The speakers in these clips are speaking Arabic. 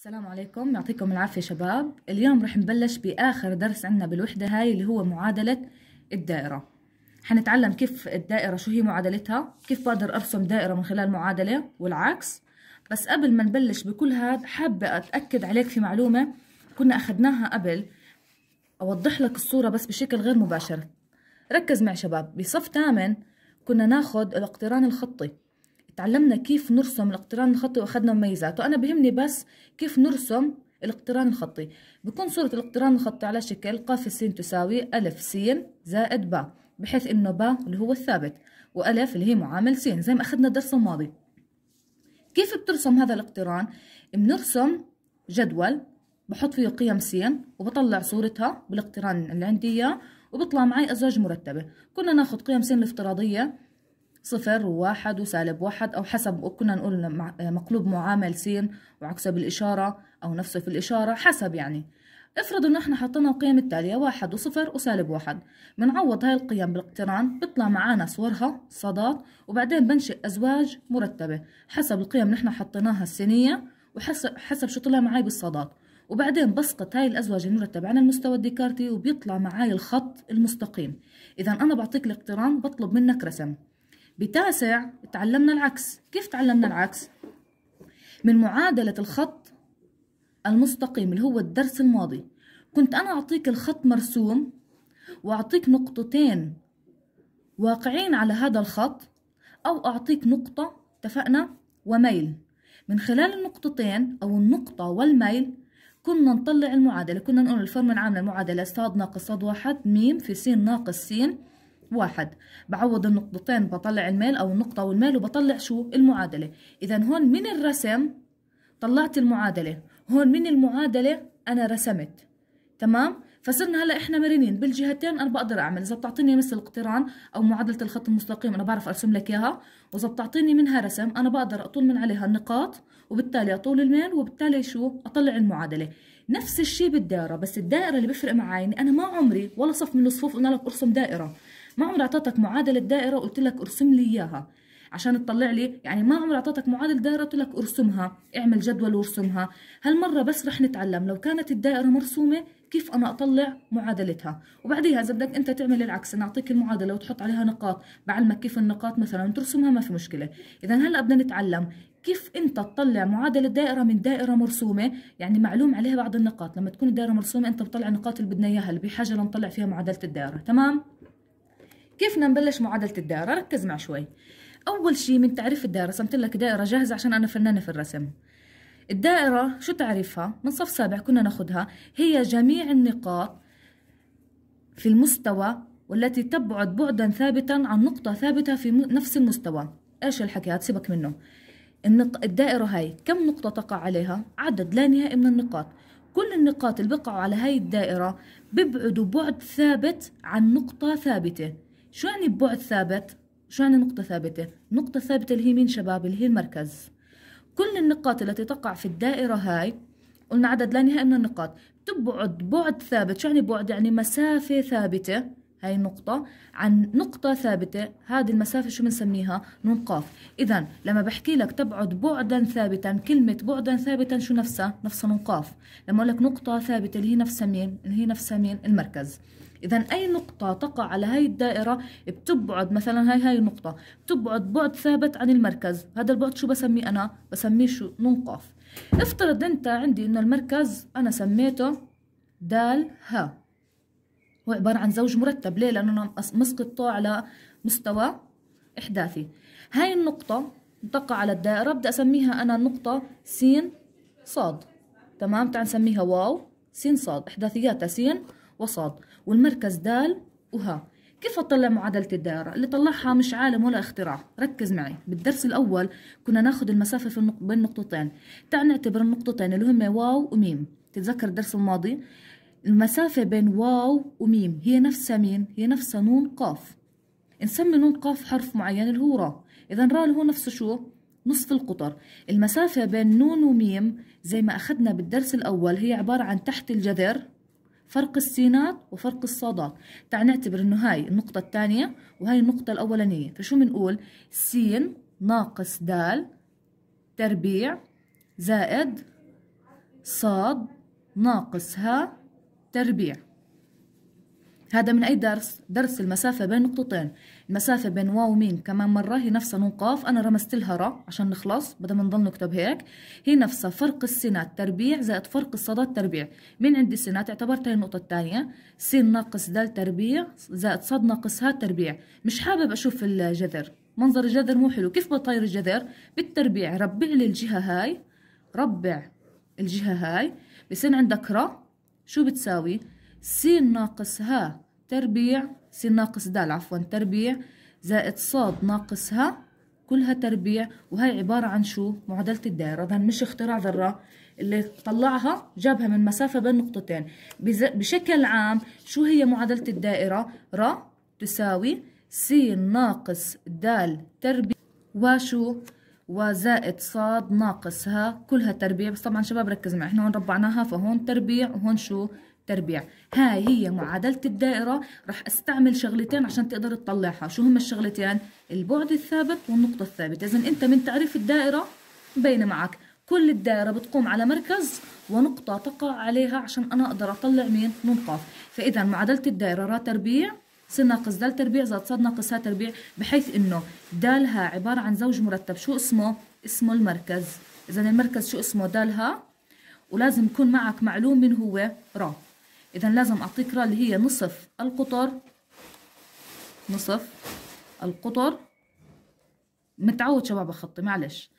السلام عليكم يعطيكم العافية شباب اليوم رح نبلش بآخر درس عنا بالوحدة هاي اللي هو معادلة الدائرة حنتعلم كيف الدائرة شو هي معادلتها كيف بقدر أرسم دائرة من خلال معادلة والعكس بس قبل ما نبلش بكل هذا حابة أتأكد عليك في معلومة كنا أخذناها قبل أوضح لك الصورة بس بشكل غير مباشر ركز معي شباب بصف تامن كنا ناخد الاقتران الخطي تعلمنا كيف نرسم الاقتران الخطي واخذنا مميزاته انا بهمني بس كيف نرسم الاقتران الخطي بكون صورة الاقتران الخطي على شكل ق س تساوي أ س زائد ب بحيث إنه ب اللي هو الثابت وألف اللي هي معامل س زي ما أخذنا الدرس الماضي كيف بترسم هذا الاقتران؟ بنرسم جدول بحط فيه قيم س وبطلع صورتها بالاقتران اللي عندي إياه وبطلع معي أزواج مرتبة كنا ناخذ قيم س الافتراضية صفر وواحد وسالب واحد أو حسب كنا نقول مقلوب معامل س وعكسه بالإشارة أو نفسه في الإشارة حسب يعني افرض إن احنا حطينا القيم التالية واحد وصفر وسالب واحد بنعوض هاي القيم بالاقتران بيطلع معانا صورها صادات وبعدين بنشئ أزواج مرتبة حسب القيم اللي احنا حطيناها السينية وحسب حسب شو طلع معي بالصادات وبعدين بسقط هاي الأزواج المرتبة على المستوى الديكارتي وبيطلع معاي الخط المستقيم إذا أنا بعطيك الاقتران بطلب منك رسم بتاسع تعلمنا العكس كيف تعلمنا العكس من معادلة الخط المستقيم اللي هو الدرس الماضي كنت أنا أعطيك الخط مرسوم وأعطيك نقطتين واقعين على هذا الخط أو أعطيك نقطة اتفقنا وميل من خلال النقطتين أو النقطة والميل كنا نطلع المعادلة كنا نقول الفورمولا العامة للمعادلة صاد ناقص صاد واحد ميم في س ناقص س واحد بعوض النقطتين بطلع الميل أو النقطة والميل وبطلع شو المعادلة إذا هون من الرسم طلعت المعادلة هون من المعادلة أنا رسمت تمام فصرنا هلا احنا مرنين بالجهتين انا بقدر اعمل اذا بتعطيني مثل الاقتران او معادله الخط المستقيم انا بعرف ارسم لك اياها واذا بتعطيني منها رسم انا بقدر اطول من عليها النقاط وبالتالي اطول الميل وبالتالي شو اطلع المعادله نفس الشيء بالدائره بس الدائره اللي بفرق معي اني انا ما عمري ولا صف من الصفوف قلنا لك ارسم دائره ما عمرها اعطتك معادله دائره وقلت لك ارسم لي اياها عشان تطلع لي يعني ما عمرها اعطتك معادله دائره قلت لك ارسمها اعمل جدول وارسمها هالمره بس رح نتعلم لو كانت الدائره مرسومه كيف انا اطلع معادلتها وبعديها اذا بدك انت تعمل العكس انا اعطيك المعادله وتحط عليها نقاط بعلمك كيف النقاط مثلا ترسمها ما في مشكله اذا هلا بدنا نتعلم كيف انت تطلع معادله دائره من دائره مرسومه يعني معلوم عليها بعض النقاط لما تكون الدائره مرسومه انت بتطلع النقاط اللي بدنا اياها اللي بحاجه لنطلع فيها معادله الدائره تمام كيف نبلش معادله الدائره ركز مع شوي اول شيء من تعريف الدائره رسمت لك دائره جاهزه عشان انا فنانه في الرسم الدائره شو تعريفها من صف سابع كنا ناخذها هي جميع النقاط في المستوى والتي تبعد بعدا ثابتا عن نقطة ثابتة في نفس المستوى ايش الحكي هات سيبك منه النق... الدائرة هاي كم نقطة تقع عليها عدد لا نهائي من النقاط كل النقاط اللي بقعوا على هاي الدائرة بيبعدوا بعد ثابت عن نقطة ثابتة شو يعني بعد ثابت؟ شو يعني نقطة ثابتة؟ نقطة ثابتة اللي هي مين شباب؟ اللي هي المركز كل النقاط التي تقع في الدائرة هاي قلنا عدد لا نهائي من النقاط تبعد بعد ثابت شو يعني بعد؟ يعني مسافة ثابتة هاي النقطة عن نقطة ثابتة هذه المسافة شو بنسميها؟ نون قاف إذا لما بحكي لك تبعد بعدا ثابتا كلمة بعدا ثابتا شو نفسها؟ نفسها نون قاف لما أقول لك نقطة ثابتة اللي هي نفسها مين؟ اللي هي نفسها مين؟ المركز إذا أي نقطة تقع على هاي الدائرة بتبعد مثلا هاي هاي النقطة بتبعد بعد ثابت عن المركز هذا البعد شو بسميه أنا بسميه شو نقاف افترض أنت عندي إنه المركز أنا سميته دال ها هو عبارة عن زوج مرتب ليه لأنه أنا مسقطه على مستوى إحداثي هاي النقطة تقع على الدائرة بدي أسميها أنا نقطة س صاد تمام تعال نسميها واو س صاد إحداثياتها سين وصاد والمركز دال وها كيف أطلع معادلة الدائرة؟ اللي طلعها مش عالم ولا اختراع، ركز معي، بالدرس الأول كنا ناخد المسافة في النق... بين نقطتين، تعال نعتبر النقطتين اللي هم واو وميم، تتذكر الدرس الماضي؟ المسافة بين واو وميم هي نفسها مين؟ هي نفسها نون قاف. نسمي نون قاف حرف معين اللي هو را، إذا را اللي هو نفسه شو؟ نصف القطر، المسافة بين نون وميم زي ما أخذنا بالدرس الأول هي عبارة عن تحت الجذر فرق السينات وفرق الصادات تعال نعتبر انه هاي النقطة الثانية وهاي النقطة الأولانية فشو بنقول سين ناقص دال تربيع زائد صاد ناقص ها تربيع هذا من أي درس؟ درس المسافة بين نقطتين المسافة بين واو ومين كمان مرة هي نفسها نون قاف أنا رمزت لها را عشان نخلص بدل ما نضل نكتب هيك هي نفسها فرق السينات تربيع زائد فرق الصادات تربيع مين عندي سينات اعتبرت هي النقطة الثانية س ناقص د تربيع زائد صد ناقص ه تربيع مش حابب أشوف الجذر منظر الجذر مو حلو كيف بطير الجذر بالتربيع ربع لي الجهة هاي ربع الجهة هاي بصير عندك را شو بتساوي س ناقص ه تربيع س ناقص د عفوا تربيع زائد ص ناقص ه كلها تربيع وهي عبارة عن شو معادلة الدائرة إذا مش اختراع ذرة اللي طلعها جابها من مسافة بين نقطتين بشكل عام شو هي معادلة الدائرة ر تساوي س ناقص د تربيع وشو وزائد ص ناقص ه كلها تربيع بس طبعا شباب ركز معي احنا هون ربعناها فهون تربيع وهون شو تربيع هاي هي معادلة الدائرة رح استعمل شغلتين عشان تقدر تطلعها شو هم الشغلتين البعد الثابت والنقطة الثابتة إذا أنت من تعريف الدائرة بين معك كل الدائرة بتقوم على مركز ونقطة تقع عليها عشان أنا أقدر أطلع مين نون فإذا معادلة الدائرة را تربيع س ناقص د تربيع زائد ص ناقص ه تربيع بحيث إنه د ها عبارة عن زوج مرتب شو اسمه؟ اسمه المركز إذا المركز شو اسمه د ها ولازم يكون معك معلوم من هو را اذا لازم اعطيك راه اللي هي نصف القطر نصف القطر متعود شباب اخطي معلش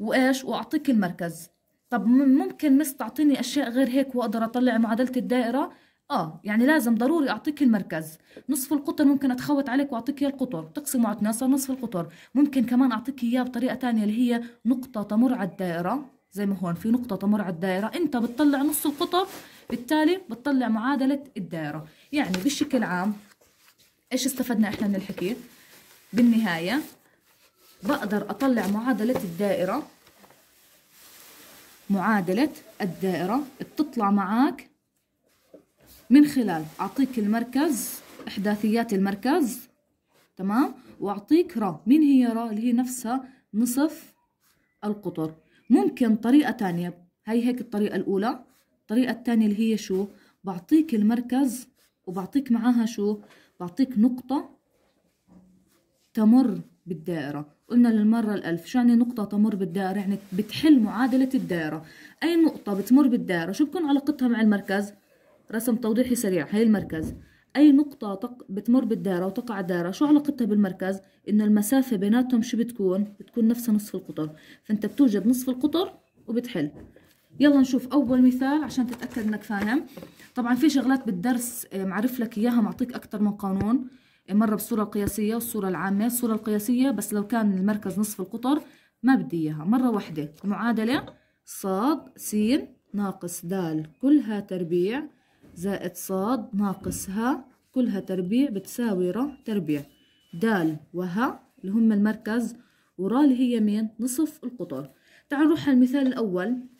وايش واعطيك المركز طب ممكن مس تعطيني اشياء غير هيك واقدر اطلع معادله الدائره اه يعني لازم ضروري اعطيك المركز نصف القطر ممكن اتخوت عليك واعطيك اياه القطر تقسمه على اتنين صار نصف القطر ممكن كمان اعطيك اياه بطريقه تانية اللي هي نقطه تمر على الدائره زي ما هون في نقطه تمر على الدائره انت بتطلع نص القطر بالتالي بتطلع معادلة الدائرة يعني بشكل عام ايش استفدنا احنا من الحكي بالنهاية بقدر اطلع معادلة الدائرة معادلة الدائرة بتطلع معاك من خلال أعطيك المركز إحداثيات المركز تمام وأعطيك را مين هي را اللي هي نفسها نصف القطر ممكن طريقة تانية هي هيك الطريقة الأولى الطريقة الثانية اللي هي شو بعطيك المركز وبعطيك معاها شو بعطيك نقطة تمر بالدائرة قلنا للمرة الألف شو يعني نقطة تمر بالدائرة يعني بتحل معادلة الدائرة أي نقطة بتمر بالدائرة شو بكون علاقتها مع المركز رسم توضيحي سريع هي المركز أي نقطة تق... بتمر بالدائرة وتقع الدائرة شو علاقتها بالمركز إنه المسافة بيناتهم شو بتكون بتكون نفسها نصف القطر فأنت بتوجد نصف القطر وبتحل يلا نشوف اول مثال عشان تتاكد انك فاهم طبعا في شغلات بالدرس آه، معرف لك اياها معطيك اكثر من قانون آه، مره بالصوره القياسيه والصوره العامه الصوره القياسيه بس لو كان المركز نصف القطر ما بدي اياها مره واحده معادله ص س ناقص د كلها تربيع زائد ص ناقص ه كلها تربيع بتساوي ر تربيع د وه اللي هم المركز ورا اللي هي مين نصف القطر تعال نروح على المثال الاول